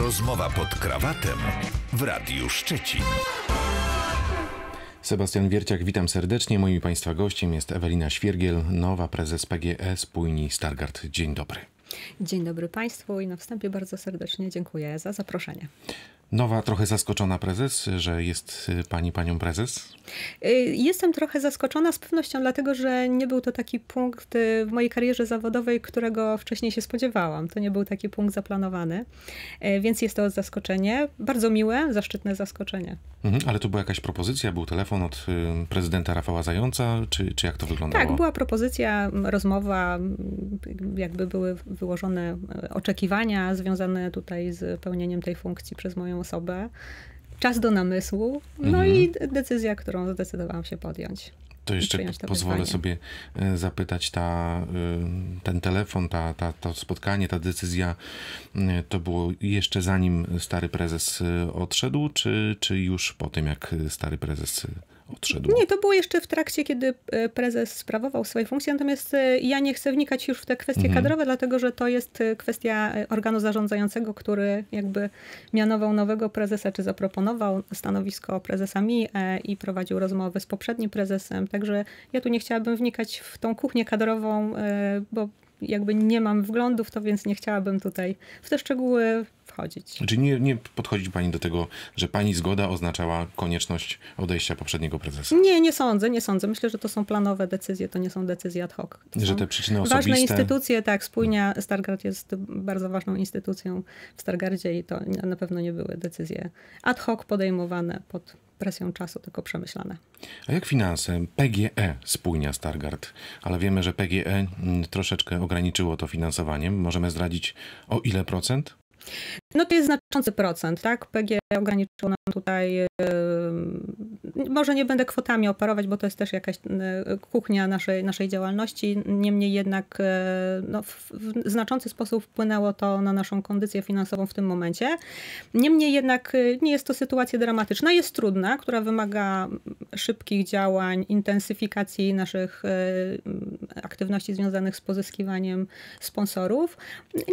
Rozmowa pod krawatem w Radiu Szczecin. Sebastian Wierciak, witam serdecznie. Moim Państwa gościem jest Ewelina Świergiel, nowa prezes PGE Spójni Stargard. Dzień dobry. Dzień dobry Państwu i na wstępie bardzo serdecznie dziękuję za zaproszenie. Nowa, trochę zaskoczona prezes, że jest y, pani panią prezes? Y, jestem trochę zaskoczona z pewnością, dlatego że nie był to taki punkt y, w mojej karierze zawodowej, którego wcześniej się spodziewałam. To nie był taki punkt zaplanowany, więc jest to zaskoczenie. Bardzo miłe, zaszczytne zaskoczenie. Mhm, ale to była jakaś propozycja, był telefon od prezydenta Rafała Zająca, czy, czy jak to wyglądało? Tak, była propozycja, rozmowa, jakby były wyłożone oczekiwania związane tutaj z pełnieniem tej funkcji przez moją osobę, czas do namysłu, no mhm. i decyzja, którą zdecydowałam się podjąć. To jeszcze to pozwolę wyzwanie. sobie e, zapytać, ta, y, ten telefon, ta, ta, to spotkanie, ta decyzja, y, to było jeszcze zanim stary prezes y, odszedł, czy, czy już po tym, jak stary prezes odszedł? Nie, to było jeszcze w trakcie, kiedy e, prezes sprawował swoje funkcje, natomiast e, ja nie chcę wnikać już w te kwestie mhm. kadrowe, dlatego że to jest e, kwestia organu zarządzającego, który jakby mianował nowego prezesa, czy zaproponował stanowisko prezesa mi i prowadził rozmowy z poprzednim prezesem, także ja tu nie chciałabym wnikać w tą kuchnię kadrową, bo jakby nie mam wglądów, to więc nie chciałabym tutaj w te szczegóły wchodzić. Czyli nie, nie podchodzi pani do tego, że pani zgoda oznaczała konieczność odejścia poprzedniego prezesa? Nie, nie sądzę, nie sądzę. Myślę, że to są planowe decyzje, to nie są decyzje ad hoc. To że te przyczyny osobiste... Ważne instytucje, tak, spójnia hmm. Stargard jest bardzo ważną instytucją w Stargardzie i to na pewno nie były decyzje ad hoc podejmowane pod presją czasu, tylko przemyślane. A jak finanse? PGE spójnia Stargard, ale wiemy, że PGE mm, troszeczkę ograniczyło to finansowanie. Możemy zdradzić o ile procent? No to jest znaczący procent, tak? PGE ograniczył nam tutaj, może nie będę kwotami operować, bo to jest też jakaś kuchnia naszej, naszej działalności, niemniej jednak e, no, w, znaczący sposób wpłynęło to na naszą kondycję finansową w tym momencie. Niemniej jednak e, nie jest to sytuacja dramatyczna, jest trudna, która wymaga szybkich działań, intensyfikacji naszych e, aktywności związanych z pozyskiwaniem sponsorów.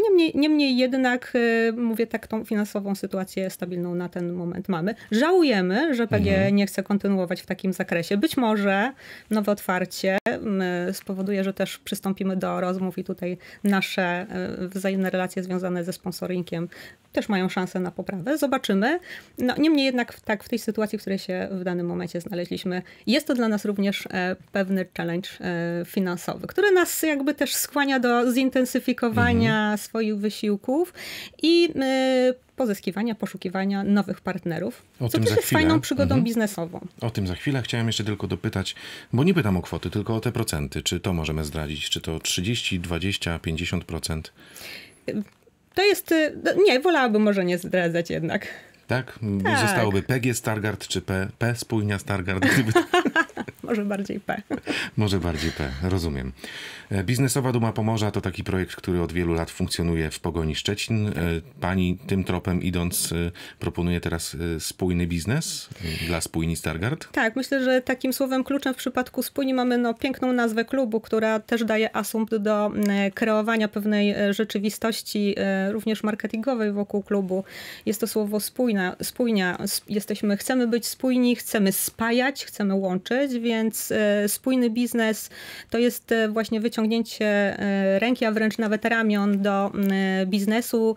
Niemniej, niemniej jednak, mówię tak, tą finansową sytuację stabilną na ten moment mamy. Żałujemy, że PGE mhm. nie chce kontynuować w takim zakresie. Być może nowe otwarcie mm, spowoduje, że też przystąpimy do rozmów i tutaj nasze y, wzajemne relacje związane ze sponsoringiem też mają szansę na poprawę. Zobaczymy. No, niemniej jednak tak w tej sytuacji, w której się w danym momencie znaleźliśmy, jest to dla nas również e, pewny challenge e, finansowy, który nas jakby też skłania do zintensyfikowania mhm. swoich wysiłków i e, pozyskiwania, poszukiwania nowych partnerów, o co też jest chwilę. fajną przygodą mhm. biznesową. O tym za chwilę. Chciałem jeszcze tylko dopytać, bo nie pytam o kwoty, tylko o te procenty. Czy to możemy zdradzić? Czy to 30, 20, 50%? To jest. Y, no, nie, wolałabym może nie zdradzać jednak. Tak? tak? Zostałoby PG Stargard czy P, P spójnia Stargard. Gdyby... Może bardziej P. Może bardziej P, rozumiem. E, biznesowa Duma Pomorza to taki projekt, który od wielu lat funkcjonuje w Pogoni Szczecin. E, pani tym tropem idąc e, proponuje teraz spójny biznes dla spójni Stargard? Tak, myślę, że takim słowem kluczem w przypadku spójni mamy no, piękną nazwę klubu, która też daje asumpt do kreowania pewnej rzeczywistości również marketingowej wokół klubu. Jest to słowo spójna, spójnia. Jesteśmy, chcemy być spójni, chcemy spajać, chcemy łączyć, więc więc e, spójny biznes to jest e, właśnie wyciągnięcie e, ręki, a wręcz nawet ramion do biznesu,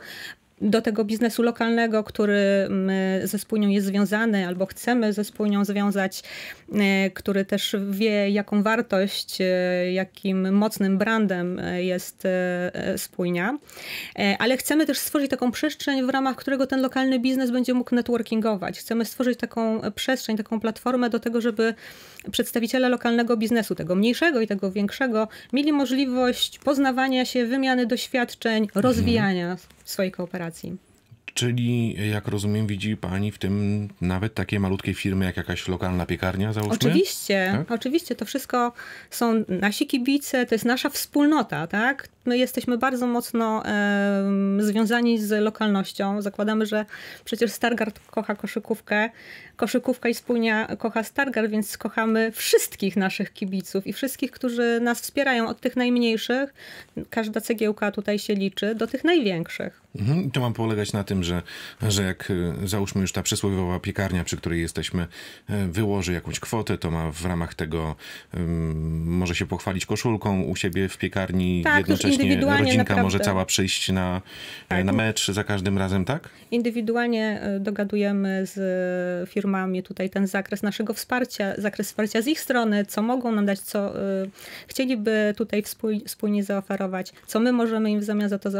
do tego biznesu lokalnego, który mm, ze spójnią jest związany albo chcemy ze spójnią związać, e, który też wie jaką wartość, e, jakim mocnym brandem e, jest spójnia. Ale chcemy też stworzyć taką przestrzeń, w ramach którego ten lokalny biznes będzie mógł networkingować. Chcemy stworzyć taką przestrzeń, taką platformę do tego, żeby przedstawiciele lokalnego biznesu, tego mniejszego i tego większego, mieli możliwość poznawania się, wymiany doświadczeń, mhm. rozwijania swojej kooperacji. Czyli, jak rozumiem, widzi Pani w tym nawet takie malutkie firmy, jak jakaś lokalna piekarnia, załóżmy? Oczywiście, tak? oczywiście. To wszystko są nasi kibice, to jest nasza wspólnota, tak? my jesteśmy bardzo mocno związani z lokalnością. Zakładamy, że przecież Stargard kocha koszykówkę, koszykówka i spójnia kocha Stargard, więc kochamy wszystkich naszych kibiców i wszystkich, którzy nas wspierają, od tych najmniejszych, każda cegiełka tutaj się liczy, do tych największych. Mhm. To ma polegać na tym, że, że jak e, załóżmy już ta przysłowiowa piekarnia, przy której jesteśmy, e, wyłoży jakąś kwotę, to ma w ramach tego um, może się pochwalić koszulką u siebie w piekarni tak, jednocześnie indywidualnie rodzinka naprawdę. może cała przyjść na, e, tak. na mecz za każdym razem, tak? Indywidualnie e, dogadujemy z e, firmami tutaj ten zakres naszego wsparcia, zakres wsparcia z ich strony, co mogą nam dać, co chcieliby tutaj wspólnie zaoferować, co my możemy im w zamian za to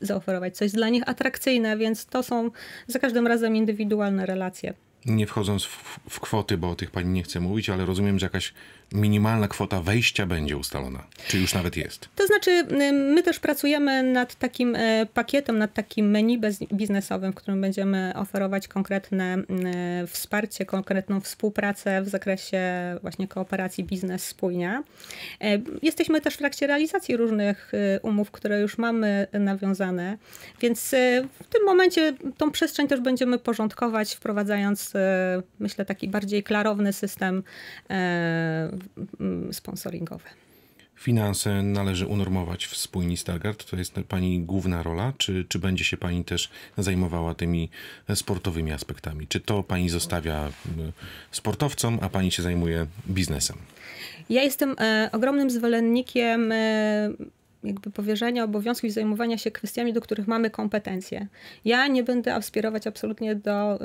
zaoferować, coś dla nich atrakcyjne, więc to są za każdym razem indywidualne relacje. Nie wchodząc w, w kwoty, bo o tych pani nie chcę mówić, ale rozumiem, że jakaś minimalna kwota wejścia będzie ustalona? Czy już nawet jest? To znaczy, y, my też pracujemy nad takim y, pakietem, nad takim menu biznesowym, w którym będziemy oferować konkretne y, wsparcie, konkretną współpracę w zakresie właśnie kooperacji biznes-spójnia. Jesteśmy też w trakcie realizacji różnych umów, które już mamy nawiązane, więc w tym momencie tą przestrzeń też będziemy porządkować, wprowadzając, myślę, taki bardziej klarowny system Mm, sponsoringowe. Finanse należy unormować w spójni Stargard. To jest Pani główna rola. Czy, czy będzie się Pani też zajmowała tymi sportowymi aspektami? Czy to Pani zostawia y, sportowcom, a Pani się zajmuje biznesem? Ja jestem e, ogromnym zwolennikiem e, jakby powierzenia, obowiązków, i zajmowania się kwestiami, do których mamy kompetencje. Ja nie będę aspirować absolutnie do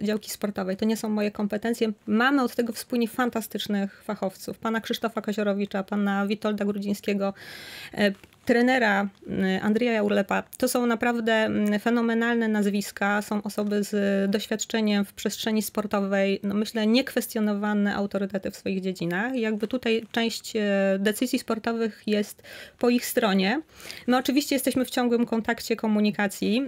y, działki sportowej. To nie są moje kompetencje. Mamy od tego wspólnie fantastycznych fachowców. Pana Krzysztofa Koziorowicza, pana Witolda Grudzińskiego, y, trenera y, Andrija Urlepa. To są naprawdę y, fenomenalne nazwiska, są osoby z doświadczeniem w przestrzeni sportowej, no myślę niekwestionowane autorytety w swoich dziedzinach. Jakby tutaj część y, decyzji sportowych jest po ich stronie. My oczywiście jesteśmy w ciągłym kontakcie komunikacji,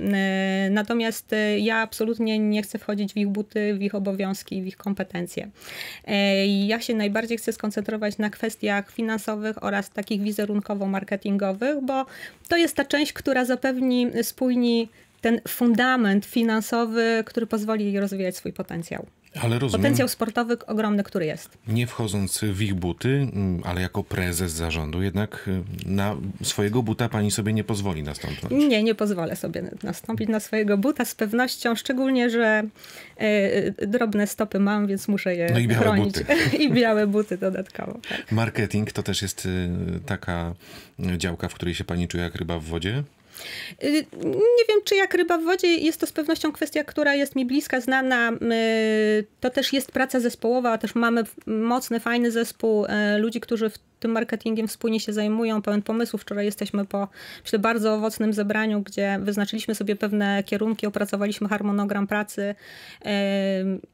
natomiast ja absolutnie nie chcę wchodzić w ich buty, w ich obowiązki, w ich kompetencje. Ja się najbardziej chcę skoncentrować na kwestiach finansowych oraz takich wizerunkowo-marketingowych, finansowych, bo to jest ta część, która zapewni spójni ten fundament finansowy, który pozwoli jej rozwijać swój potencjał. Ale rozumiem, Potencjał sportowy ogromny, który jest. Nie wchodząc w ich buty, mm, ale jako prezes zarządu, jednak y, na swojego buta pani sobie nie pozwoli nastąpić. Nie, nie pozwolę sobie nastąpić na swojego buta z pewnością, szczególnie, że y, y drobne stopy mam, więc muszę je no i białe chronić. Buty. I białe buty dodatkowo. Tak. Marketing to też jest y, taka działka, w której się pani czuje jak ryba w wodzie? Y, nie wiem, czy jak ryba w wodzie, jest to z pewnością kwestia, która jest mi bliska, znana. Y, to też jest praca zespołowa, też mamy mocny, fajny zespół y, ludzi, którzy w tym marketingiem wspólnie się zajmują, pełen pomysłów. Wczoraj jesteśmy po, myślę, bardzo owocnym zebraniu, gdzie wyznaczyliśmy sobie pewne kierunki, opracowaliśmy harmonogram pracy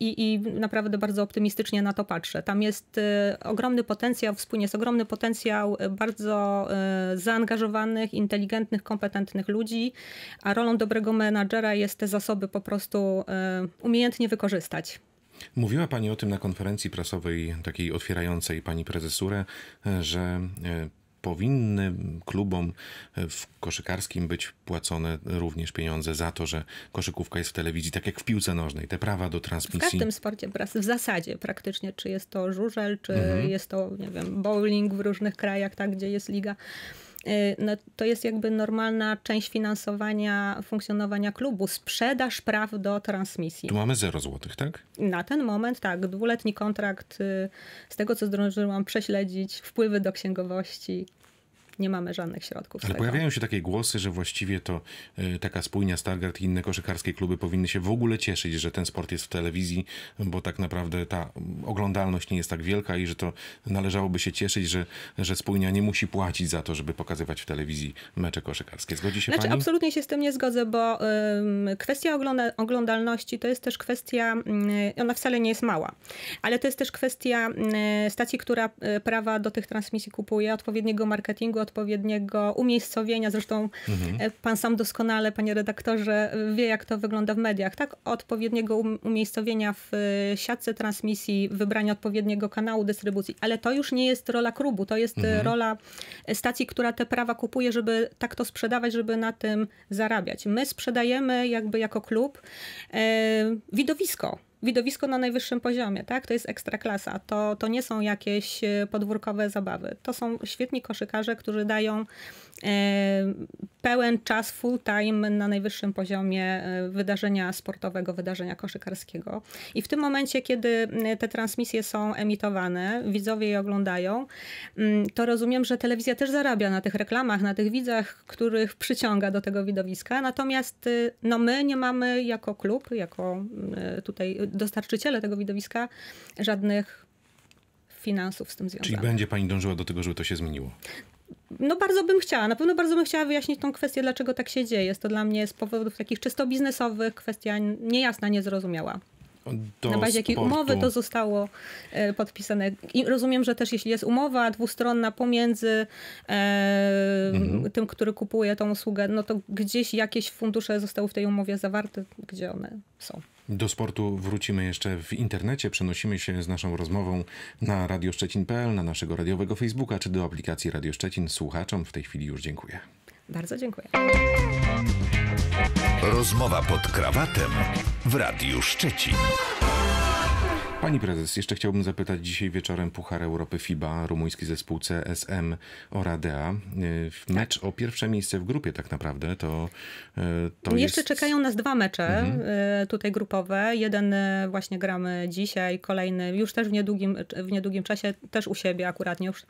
i, i naprawdę bardzo optymistycznie na to patrzę. Tam jest y, ogromny potencjał, wspólnie jest ogromny potencjał y, bardzo y, zaangażowanych, inteligentnych, kompetentnych ludzi, a rolą dobrego menadżera jest te zasoby po prostu umiejętnie wykorzystać. Mówiła Pani o tym na konferencji prasowej, takiej otwierającej Pani prezesurę, że e, powinny klubom e, w koszykarskim być płacone również pieniądze za to, że koszykówka jest w telewizji, tak jak w piłce nożnej, te prawa do transmisji. W każdym sporcie w zasadzie praktycznie, czy jest to żużel, czy mhm. jest to, nie wiem, bowling w różnych krajach, tak, gdzie jest liga Y, no, to jest jakby normalna część finansowania funkcjonowania klubu, sprzedaż praw do transmisji. Tu mamy 0 złotych, tak? Na ten moment tak, dwuletni kontrakt, y, z tego co zdążyłam prześledzić, wpływy do księgowości nie mamy żadnych środków. Ale pojawiają się takie głosy, że właściwie to y, taka spójnia Stargard i inne koszykarskie kluby powinny się w ogóle cieszyć, że ten sport jest w telewizji, bo tak naprawdę ta oglądalność nie jest tak wielka i że to należałoby się cieszyć, że, że spójnia nie musi płacić za to, żeby pokazywać w telewizji mecze koszykarskie. Zgodzi się znaczy, pani? Absolutnie się z tym nie zgodzę, bo y, kwestia ogląda oglądalności to jest też kwestia, y, ona wcale nie jest mała, ale to jest też kwestia mm, stacji, która y, prawa do tych transmisji kupuje, odpowiedniego marketingu, od odpowiedniego umiejscowienia. Zresztą mhm. E, pan sam doskonale, panie redaktorze, wie, jak to wygląda w mediach. Tak, odpowiedniego um, umiejscowienia w e, siatce transmisji, wybrania odpowiedniego kanału dystrybucji, ale to już nie jest rola klubu, to jest e, mhm. rola stacji, która te prawa kupuje, żeby tak to sprzedawać, żeby na tym zarabiać. My sprzedajemy jakby jako klub e, widowisko widowisko na najwyższym poziomie, tak? To jest ekstraklasa, to, to nie są jakieś e, podwórkowe zabawy. To są świetni koszykarze, którzy dają e, pełen czas, full time na najwyższym poziomie e, wydarzenia sportowego, wydarzenia koszykarskiego. I w tym momencie, kiedy te transmisje są emitowane, widzowie je oglądają, to rozumiem, że telewizja też zarabia na tych reklamach, na tych widzach, których przyciąga do tego widowiska. Natomiast y, no, my nie mamy jako klub, jako tutaj dostarczyciele tego widowiska żadnych finansów z tym związanych. Czyli będzie pani dążyła do tego, żeby to się zmieniło? No bardzo bym chciała, na pewno bardzo bym chciała wyjaśnić tą kwestię, dlaczego tak się dzieje. Jest to dla mnie z powodów takich czysto biznesowych kwestia niejasna, niezrozumiała. Do na bazie jakiej umowy to zostało e, podpisane. I rozumiem, że też jeśli jest umowa dwustronna pomiędzy e, mhm. tym, który kupuje tą usługę, no to gdzieś jakieś fundusze zostały w tej umowie zawarte, gdzie one są. Do sportu wrócimy jeszcze w internecie. Przenosimy się z naszą rozmową na radioszczecin.pl, na naszego radiowego Facebooka czy do aplikacji Radio Szczecin. Słuchaczom w tej chwili już dziękuję. Bardzo dziękuję. Rozmowa pod krawatem w Radiu Szczecin. Pani prezes, jeszcze chciałbym zapytać dzisiaj wieczorem Puchar Europy FIBA, rumuński zespół CSM Oradea. Y, mecz o pierwsze miejsce w grupie tak naprawdę to, y, to Jeszcze jest... czekają nas dwa mecze mhm. Y, tutaj grupowe. Jeden właśnie gramy dzisiaj, kolejny już też w niedługim, w niedługim czasie, też u siebie akurat już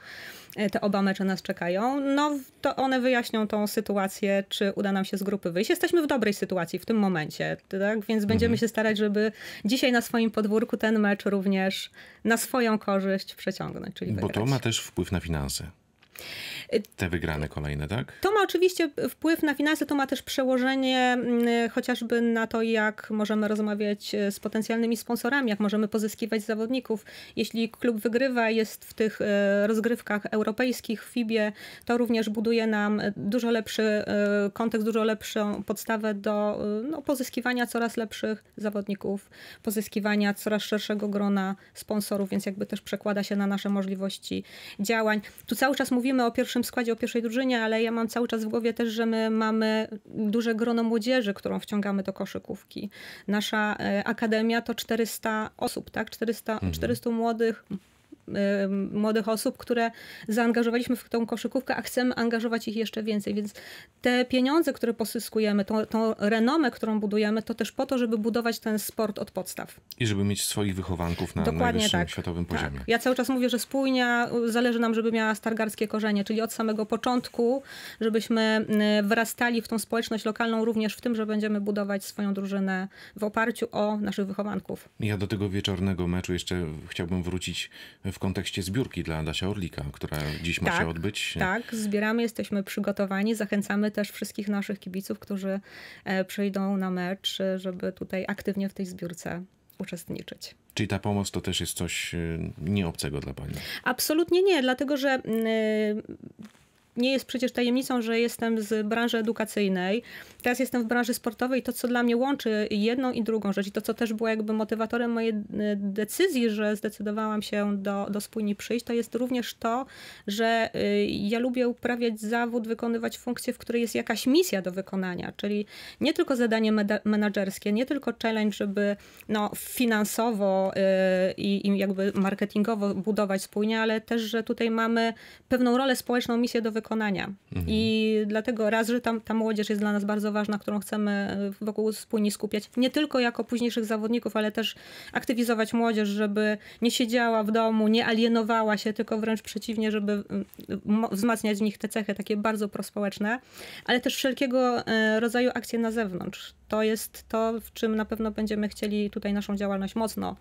te oba mecze nas czekają. No to one wyjaśnią tą sytuację, czy uda nam się z grupy wyjść. Jesteśmy w dobrej sytuacji w tym momencie, tak? Więc będziemy mhm. się starać, żeby dzisiaj na swoim podwórku ten mecz rzecz również na swoją korzyść przeciągnąć. Czyli Bo to ma też wpływ na finanse. Te wygrane kolejne, tak? To ma oczywiście wpływ na finanse, to ma też przełożenie mm, chociażby na to, jak możemy rozmawiać e, z potencjalnymi sponsorami, jak możemy pozyskiwać zawodników. Jeśli klub wygrywa, jest w tych e, rozgrywkach europejskich, w FIBie, to również buduje nam dużo lepszy e, kontekst, dużo lepszą podstawę do no, pozyskiwania coraz lepszych zawodników, pozyskiwania coraz szerszego grona sponsorów, więc jakby też przekłada się na nasze możliwości działań. Tu cały czas mówimy, mówimy o pierwszym składzie, o pierwszej drużynie, ale ja mam cały czas w głowie też, że my mamy duże grono młodzieży, którą wciągamy do koszykówki. Nasza e, akademia to 400 osób, tak? 400, mhm. 400 młodych Y, młodych osób, które zaangażowaliśmy w tą koszykówkę, a chcemy angażować ich jeszcze więcej. Więc te pieniądze, które posyskujemy, tą, tą renomę, którą budujemy, to też po to, żeby budować ten sport od podstaw. I żeby mieć swoich wychowanków na Dokładnie najwyższym tak. światowym tak. poziomie. Tak. Ja cały czas mówię, że spójnia zależy nam, żeby miała stargarskie korzenie, czyli od samego początku, żebyśmy y, wyrastali w tą społeczność lokalną również w tym, że będziemy budować swoją drużynę w oparciu o naszych wychowanków. Ja do tego wieczornego meczu jeszcze chciałbym wrócić w kontekście zbiórki dla Dasia Orlika, która dziś tak, ma się tak, odbyć. Tak, zbieramy, jesteśmy przygotowani. Zachęcamy też wszystkich naszych kibiców, którzy e, przyjdą na mecz, żeby tutaj aktywnie w tej zbiórce uczestniczyć. Czyli ta pomoc to też jest coś e, nieobcego dla Pani? Absolutnie nie, dlatego że mm, nie jest przecież tajemnicą, że jestem z branży edukacyjnej. Teraz jestem w branży sportowej. To, co dla mnie łączy jedną i drugą rzecz, i to, co też było jakby motywatorem mojej e, decyzji, że zdecydowałam się do, do spójni przyjść, to jest również to, że e, ja lubię uprawiać zawód, wykonywać funkcję, w której jest jakaś misja do wykonania, czyli nie tylko zadanie menedżerskie, nie tylko challenge, żeby no, finansowo e, i, i jakby marketingowo budować spójnię, ale też, że tutaj mamy pewną rolę społeczną, misję do wykonania wykonania. Mhm. I dlatego raz, że tam, ta młodzież jest dla nas bardzo ważna, którą chcemy wokół spójnie skupiać, nie tylko jako późniejszych zawodników, ale też aktywizować młodzież, żeby nie siedziała w domu, nie alienowała się, tylko wręcz przeciwnie, żeby mm, wzmacniać w nich te cechy takie bardzo prospołeczne, ale też wszelkiego e, rodzaju akcje na zewnątrz. To jest to, w czym na pewno będziemy chcieli tutaj naszą działalność mocno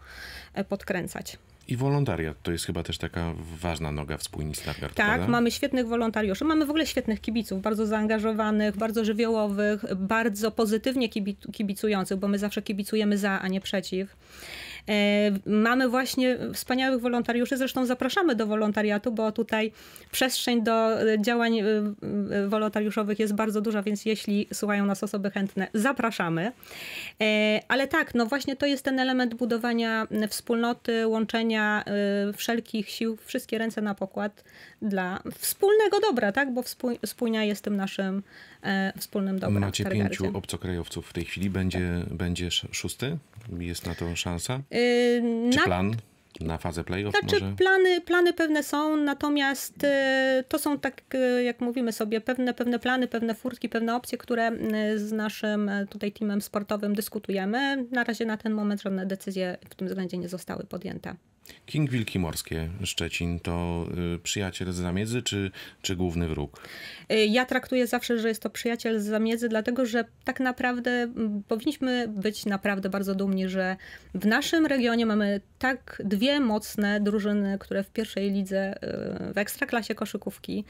e, podkręcać. I wolontariat to jest chyba też taka ważna noga w spójni Stargard. Tak, prawda? mamy świetnych wolontariuszy, mamy w ogóle świetnych kibiców, bardzo zaangażowanych, bardzo żywiołowych, bardzo pozytywnie kibicujących, bo my zawsze kibicujemy za, a nie przeciw. E, mamy właśnie wspaniałych wolontariuszy, zresztą zapraszamy do wolontariatu, bo tutaj przestrzeń do działań e, e, wolontariuszowych jest bardzo duża, więc jeśli słuchają nas osoby chętne, zapraszamy. Ale tak, no właśnie to jest ten element budowania wspólnoty, łączenia wszelkich sił, wszystkie ręce na pokład dla wspólnego dobra, tak? Bo spójnia jest tym naszym E, wspólnym dobra. Macie pięciu obcokrajowców w tej chwili, będzie, tak. będzie szósty? Jest na to szansa? Yy, Czy na... plan? Na fazę playoff znaczy, może? Plany, plany pewne są, natomiast y, to są tak, y, jak mówimy sobie, pewne, pewne plany, pewne furtki, pewne opcje, które y, z naszym tutaj teamem sportowym dyskutujemy. Na razie na ten moment żadne decyzje w tym względzie nie zostały podjęte. King Wilki Morskie Szczecin to y, przyjaciel z zamiedzy czy, czy główny wróg? Y, ja traktuję zawsze, że jest to przyjaciel z zamiedzy, dlatego że tak naprawdę powinniśmy być naprawdę bardzo dumni, że w naszym regionie mamy tak dwie mocne drużyny, które w pierwszej lidze y, w ekstraklasie koszykówki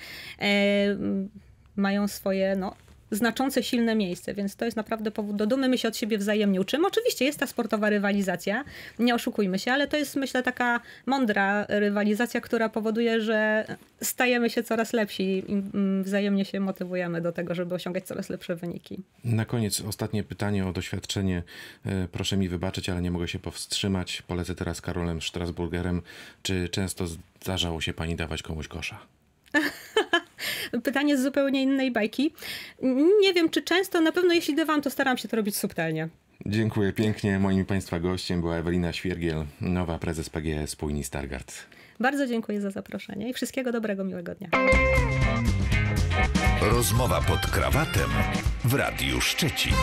mają swoje no, znaczące, silne miejsce, więc to jest naprawdę powód do dumy. My się od siebie wzajemnie uczymy. Oczywiście jest ta sportowa rywalizacja, nie oszukujmy się, ale to jest myślę taka mądra rywalizacja, która powoduje, że stajemy się coraz lepsi i mm, wzajemnie się motywujemy do tego, żeby osiągać coraz lepsze wyniki. Na koniec ostatnie pytanie o doświadczenie. E, proszę mi wybaczyć, ale nie mogę się powstrzymać. Polecę teraz Karolem Strasburgerem. Czy często zdarzało się pani dawać komuś kosza? pytanie z zupełnie innej bajki. Nie wiem, czy często, na pewno jeśli dywam, to staram się to robić subtelnie. Dziękuję pięknie. Moim Państwa gościem była Ewelina Świergiel, nowa prezes PGE Spójni Stargard. Bardzo dziękuję za zaproszenie i wszystkiego dobrego, miłego dnia. Rozmowa pod krawatem w Radiu Szczecin.